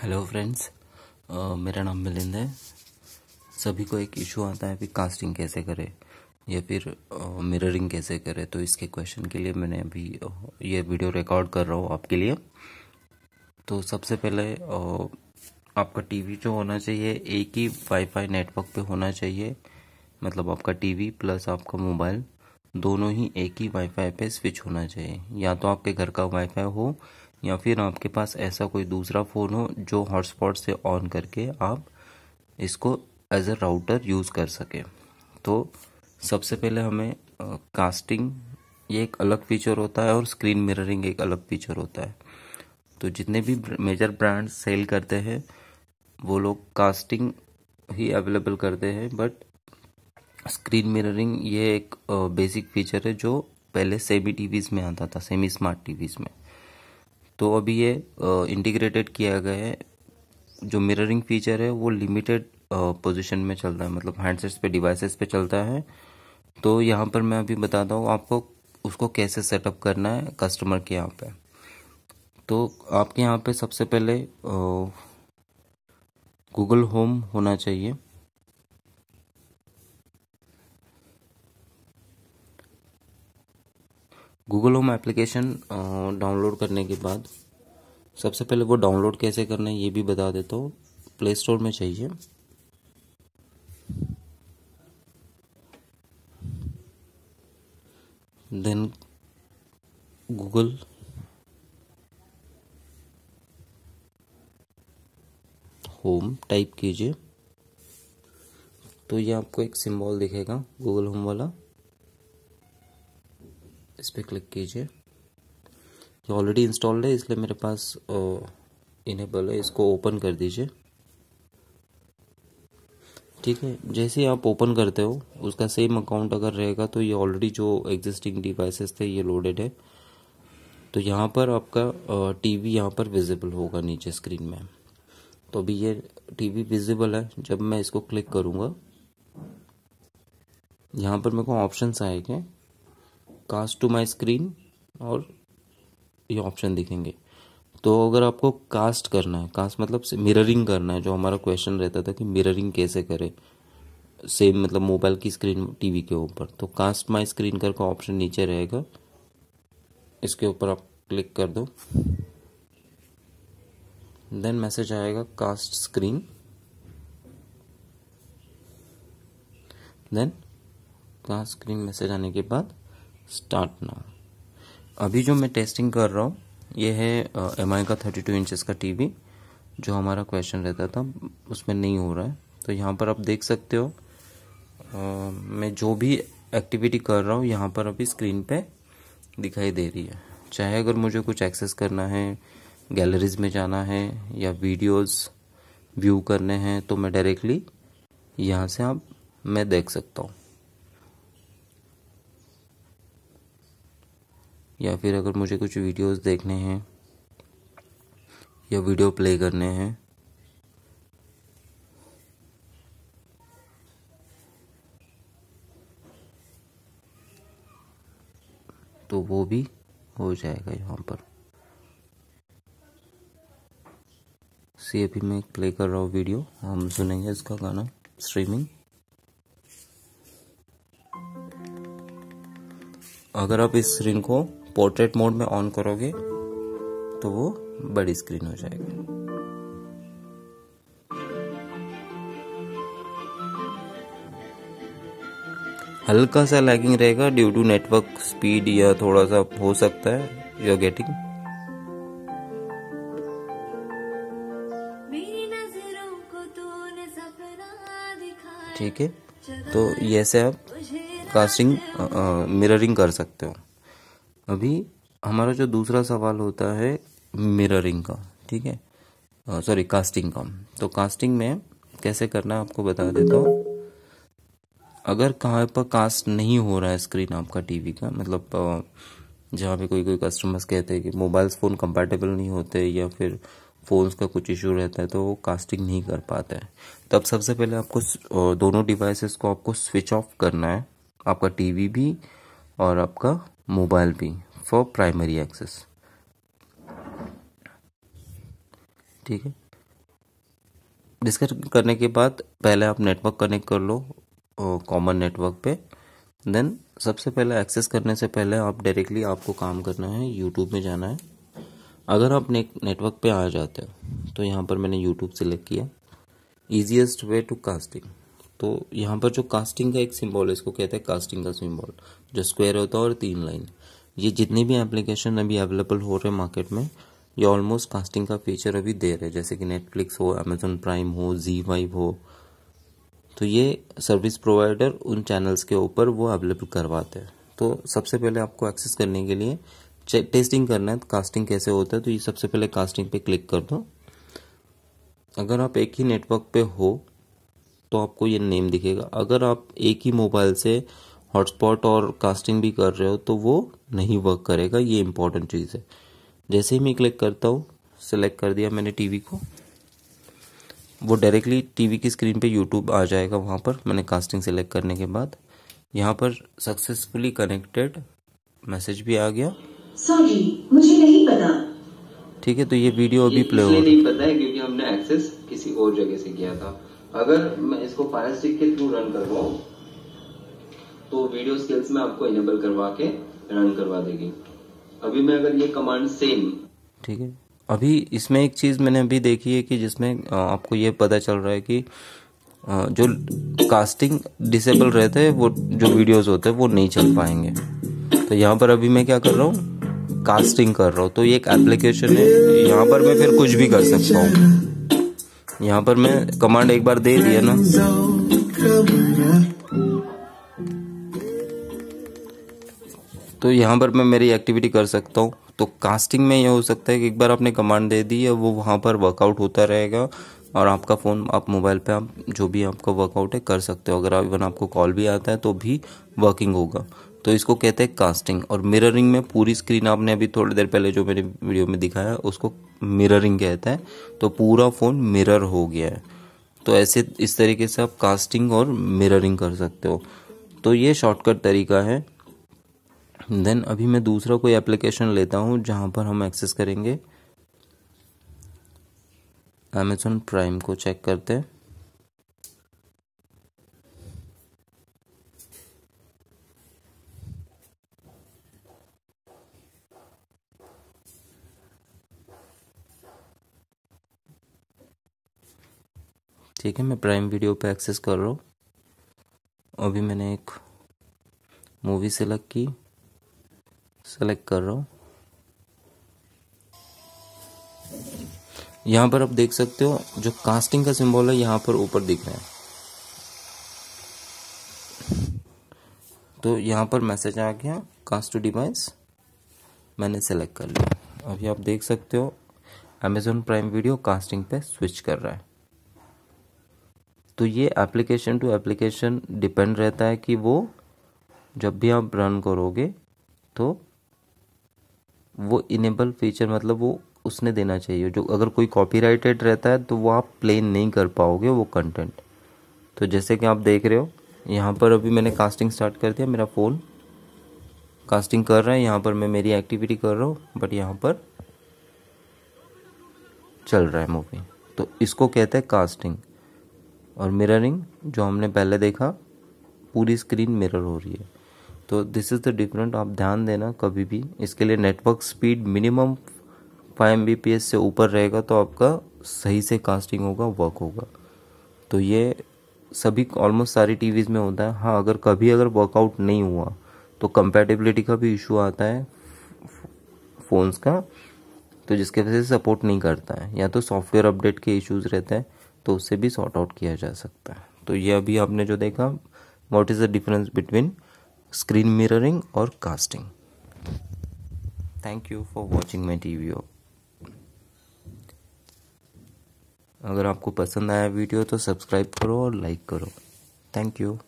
hello friends uh, मेरा नाम मिलिंद है सभी को एक इशू आता है कि कास्टिंग कैसे करें या फिर मिररिंग uh, कैसे करें तो इसके क्वेश्चन के लिए मैंने अभी uh, ये वीडियो रिकॉर्ड कर रहा हूँ आपके लिए तो सबसे पहले आपका टीवी जो होना चाहिए एक ही वाईफाई नेटवर्क पे होना चाहिए मतलब आपका टीवी प्लस आपका मोबाइल दोनों ही एक ही वाईफाई पे स्विच होना चाहिए या तो आपके घर का वाईफाई हो या फिर आपके पास ऐसा कोई दूसरा फ़ोन हो जो हॉटस्पॉट से ऑन करके आप इसको एज अ राउटर यूज़ कर सकें तो सबसे पहले हमें कास्टिंग ये एक अलग फीचर होता है और स्क्रीन मिररिंग एक अलग फीचर होता है तो जितने भी मेजर ब्रांड सेल करते हैं वो लोग कास्टिंग ही अवेलेबल करते हैं बट स्क्रीन मिररिंग ये एक बेसिक फीचर है जो पहले सेमी टीवीज़ में आता था सेमी स्मार्ट टीवीज़ में तो अभी ये इंटीग्रेटेड किया गया है जो मिररिंग फीचर है वो लिमिटेड पोजीशन में चल रहा है मतलब हैंडसेट्स पे डिवाइसेस पे चलता है तो यहाँ पर मैं अभी बताता हूँ आपको उसको कैसे सेटअप करना है कस्टमर के यहाँ पे तो आपके यहाँ पे सबसे पहले गूगल होम होना चाहिए गूगल होम एप्लीकेशन डाउनलोड करने के बाद सबसे पहले वो डाउनलोड कैसे करना है ये भी बता देता हूँ प्ले स्टोर में चाहिए देन गूगल होम टाइप कीजिए तो ये आपको एक सिंबल दिखेगा गूगल होम वाला इस पर क्लिक कीजिए ये ऑलरेडी इंस्टॉल्ड है इसलिए मेरे पास इनेबल है इसको ओपन कर दीजिए ठीक है जैसे आप ओपन करते हो उसका सेम अकाउंट अगर रहेगा तो ये ऑलरेडी जो एग्जिस्टिंग डिवाइसेस थे ये लोडेड है तो यहाँ पर आपका टीवी यहाँ पर विजिबल होगा नीचे स्क्रीन में तो अभी ये टीवी विजिबल है जब मैं इसको क्लिक करूँगा यहाँ पर मेरे को ऑप्शंस आएंगे कास्ट टू माई स्क्रीन और ये ऑप्शन दिखेंगे तो अगर आपको कास्ट करना है कास्ट मतलब मिररिंग करना है जो हमारा क्वेश्चन रहता था कि मिररिंग कैसे करें सेम मतलब मोबाइल की स्क्रीन टीवी के ऊपर तो कास्ट माई स्क्रीन करके ऑप्शन नीचे रहेगा इसके ऊपर आप क्लिक कर दो देन मैसेज आएगा cast screen then cast screen message आने के बाद स्टार्ट नाउ अभी जो मैं टेस्टिंग कर रहा हूँ ये है एम आई का थर्टी टू इंचज़ का टी वी जो हमारा क्वेश्चन रहता था उसमें नहीं हो रहा है तो यहाँ पर आप देख सकते हो uh, मैं जो भी एक्टिविटी कर रहा हूँ यहाँ पर अभी स्क्रीन पे दिखाई दे रही है चाहे अगर मुझे कुछ एक्सेस करना है गैलरीज में जाना है या वीडियोस व्यू करने हैं तो मैं डायरेक्टली यहाँ से आप मैं देख सकता हूँ या फिर अगर मुझे कुछ वीडियोस देखने हैं या वीडियो प्ले करने हैं तो वो भी हो जाएगा यहाँ पर सी अभी मैं प्ले कर रहा हूँ वीडियो हम सुनेंगे इसका गाना स्ट्रीमिंग अगर आप इस स्क्रीन को पोर्ट्रेट मोड में ऑन करोगे तो वो बड़ी स्क्रीन हो जाएगी हल्का सा लैगिंग रहेगा ड्यू टू नेटवर्क स्पीड या थोड़ा सा हो सकता है यू आर गेटिंग ठीक है तो ये से आप कास्टिंग मिररिंग कर सकते हो अभी हमारा जो दूसरा सवाल होता है मिररिंग का ठीक है सॉरी कास्टिंग का तो कास्टिंग में कैसे करना है आपको बता देता हूँ अगर कहाँ पर कास्ट नहीं हो रहा है स्क्रीन आपका टीवी का मतलब जहाँ पे कोई कोई कस्टमर्स कहते हैं कि मोबाइल फ़ोन कंपैटिबल नहीं होते या फिर फ़ोन्स का कुछ इशू रहता है तो वो कास्टिंग नहीं कर पाते हैं तब सबसे पहले आपको दोनों डिवाइसेस को आपको स्विच ऑफ करना है आपका टीवी भी और आपका mobile भी for primary access ठीक है डिस्कस करने के बाद पहले आप नेटवर्क कनेक्ट कर लो कॉमन नेटवर्क पे देन सबसे पहले एक्सेस करने से पहले आप डायरेक्टली आपको काम करना है यूट्यूब में जाना है अगर आप ने, नेटवर्क पे आ जाते हो तो यहाँ पर मैंने यूट्यूब सेलेक्ट किया ईजीएस्ट वे टू कास्टिंग तो यहाँ पर जो कास्टिंग का एक सिंबल है इसको कहते हैं कास्टिंग का सिंबल जो स्क्वायर होता है और तीन लाइन ये जितने भी एप्लीकेशन अभी अवेलेबल हो रहे हैं मार्केट में ये ऑलमोस्ट कास्टिंग का फीचर अभी दे रहे हैं जैसे कि नेटफ्लिक्स हो अमेजोन प्राइम हो जी फाइव हो तो ये सर्विस प्रोवाइडर उन चैनल्स के ऊपर वो अवेलेबल करवाते हैं तो सबसे पहले आपको एक्सेस करने के लिए टेस्टिंग करना है तो कास्टिंग कैसे होता है तो ये सबसे पहले कास्टिंग पे क्लिक कर दो अगर आप एक ही नेटवर्क पे हो तो आपको ये नेम दिखेगा अगर आप एक ही मोबाइल से हॉटस्पॉट और कास्टिंग भी कर रहे हो तो वो नहीं वर्क करेगा ये इंपॉर्टेंट चीज़ है जैसे ही मैं क्लिक करता हूँ सेलेक्ट कर दिया मैंने टीवी को वो डायरेक्टली टीवी की स्क्रीन पे यूट्यूब आ जाएगा वहाँ पर मैंने कास्टिंग सेलेक्ट करने के बाद यहाँ पर सक्सेसफुली कनेक्टेड मैसेज भी आ गया सॉरी मुझे नहीं पता ठीक है तो ये वीडियो अभी प्ले हो नहीं पता है क्योंकि हमने एक्सेस किसी और जगह से किया था अगर मैं इसको फायर स्टिक के थ्रू रन करवाऊ तो वीडियो स्किल्स में आपको इनेबल करवा के रन करवा देगी अभी मैं अगर ये कमांड सेम ठीक है अभी इसमें एक चीज़ मैंने अभी देखी है कि जिसमें आपको ये पता चल रहा है कि जो कास्टिंग डिसेबल रहते हैं वो जो वीडियोस होते हैं वो नहीं चल पाएंगे तो यहाँ पर अभी मैं क्या कर रहा हूँ कास्टिंग कर रहा हूँ तो ये एक एप्लीकेशन है यहाँ पर मैं फिर कुछ भी कर सकता हूँ यहाँ पर मैं कमांड एक बार दे दिया ना तो यहाँ पर मैं मेरी एक्टिविटी कर सकता हूँ तो कास्टिंग में यह हो सकता है कि एक बार आपने कमांड दे दी है वो वहाँ पर वर्कआउट होता रहेगा और आपका फ़ोन आप मोबाइल पे आप जो भी आपका वर्कआउट है कर सकते हो अगर इवन आपको कॉल भी आता है तो भी वर्किंग होगा तो इसको कहते हैं कास्टिंग और मिररिंग में पूरी स्क्रीन आपने अभी थोड़ी देर पहले जो मेरे वीडियो में दिखाया उसको मिररिंग कहते हैं तो पूरा फ़ोन मिरर हो गया है तो ऐसे इस तरीके से आप कास्टिंग और मिररिंग कर सकते हो तो ये शॉर्टकट तरीका है देन अभी मैं दूसरा कोई एप्लीकेशन लेता हूँ जहाँ पर हम एक्सेस करेंगे अमेजोन प्राइम को चेक करते हैं ठीक है मैं प्राइम वीडियो पे एक्सेस कर रहा हूँ अभी मैंने एक मूवी सेलेक्ट की सेलेक्ट कर रहा हूँ यहाँ पर आप देख सकते हो जो कास्टिंग का सिंबल है यहाँ पर ऊपर दिख रहा है तो यहाँ पर मैसेज आ गया कास्ट टू डिवाइस मैंने सेलेक्ट कर लिया अभी आप देख सकते हो अमेजोन प्राइम वीडियो कास्टिंग पे स्विच कर रहा है तो ये एप्लीकेशन टू एप्लीकेशन डिपेंड रहता है कि वो जब भी आप रन करोगे तो वो इनेबल फीचर मतलब वो उसने देना चाहिए जो अगर कोई कॉपीराइटेड रहता है तो वो आप प्लेन नहीं कर पाओगे वो कंटेंट तो जैसे कि आप देख रहे हो यहाँ पर अभी मैंने कास्टिंग स्टार्ट कर दिया मेरा फ़ोन कास्टिंग कर रहा है यहाँ पर मैं मेरी एक्टिविटी कर रहा हूँ बट यहाँ पर चल रहा है मूवी तो इसको कहते हैं कास्टिंग और मिररिंग जो हमने पहले देखा पूरी स्क्रीन मिरर हो रही है तो दिस इज़ द डिफरेंट आप ध्यान देना कभी भी इसके लिए network speed minimum five M B P S से ऊपर रहेगा तो आपका सही से कास्टिंग होगा वर्क होगा तो ये सभी ऑलमोस्ट सारी टीवीज़ में होता है हाँ अगर कभी अगर वर्कआउट नहीं हुआ तो कंपेटेबिलिटी का भी इशू आता है फ़ोन्स का तो जिसके वजह से सपोर्ट नहीं करता है या तो सॉफ्टवेयर अपडेट के इश्यूज रहते हैं तो उससे भी सॉर्ट आउट किया जा सकता है तो ये अभी आपने जो देखा what is the difference between screen mirroring और casting thank you for watching my T V अगर आपको पसंद आया वीडियो तो सब्सक्राइब करो और लाइक करो थैंक यू